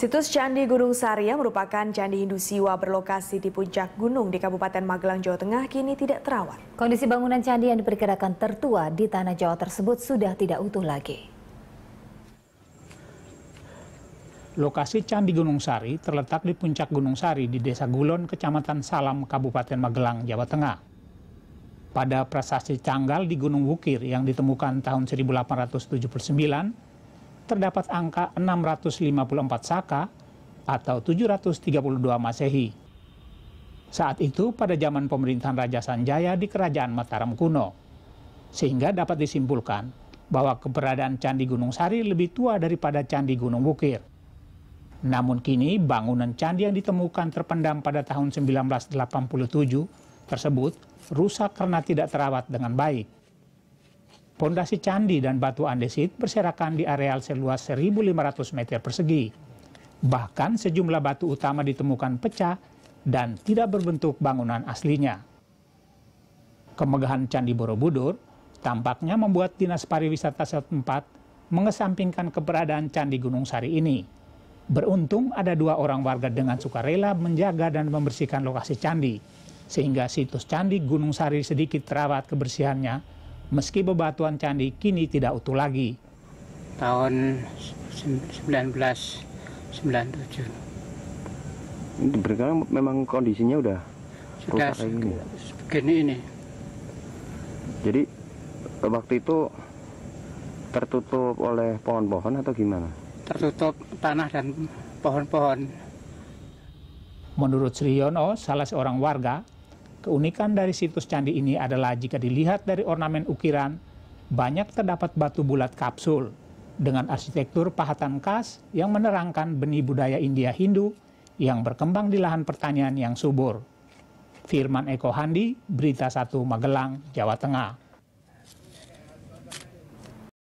Situs Candi Gunung Saria merupakan candi Hindu Siwa berlokasi di puncak gunung di Kabupaten Magelang, Jawa Tengah kini tidak terawat. Kondisi bangunan candi yang diperkirakan tertua di tanah Jawa tersebut sudah tidak utuh lagi. Lokasi Candi Gunung Sari terletak di puncak Gunung Sari di Desa Gulon, Kecamatan Salam, Kabupaten Magelang, Jawa Tengah. Pada prasasti canggal di Gunung Wukir yang ditemukan tahun 1879, terdapat angka 654 Saka atau 732 Masehi. Saat itu pada zaman pemerintahan Raja Sanjaya di Kerajaan Mataram kuno. Sehingga dapat disimpulkan bahwa keberadaan Candi Gunung Sari lebih tua daripada Candi Gunung Bukir. Namun kini bangunan candi yang ditemukan terpendam pada tahun 1987 tersebut rusak karena tidak terawat dengan baik. Pondasi candi dan batu andesit berserakan di areal seluas 1.500 meter persegi. Bahkan sejumlah batu utama ditemukan pecah dan tidak berbentuk bangunan aslinya. Kemegahan Candi Borobudur tampaknya membuat Dinas Pariwisata setempat mengesampingkan keberadaan Candi Gunung Sari ini. Beruntung ada dua orang warga dengan sukarela menjaga dan membersihkan lokasi candi, sehingga situs Candi Gunung Sari sedikit terawat kebersihannya meski bebatuan candi kini tidak utuh lagi. Tahun 1997. Berkala memang kondisinya sudah rusak ini. Begini ini. Jadi waktu itu tertutup oleh pohon-pohon atau gimana? Tertutup tanah dan pohon-pohon. Menurut Sri Yono, salah seorang warga, Keunikan dari situs candi ini adalah jika dilihat dari ornamen ukiran, banyak terdapat batu bulat kapsul dengan arsitektur pahatan khas yang menerangkan benih budaya India Hindu yang berkembang di lahan pertanian yang subur. Firman Eko Handi, Berita 1 Magelang, Jawa Tengah.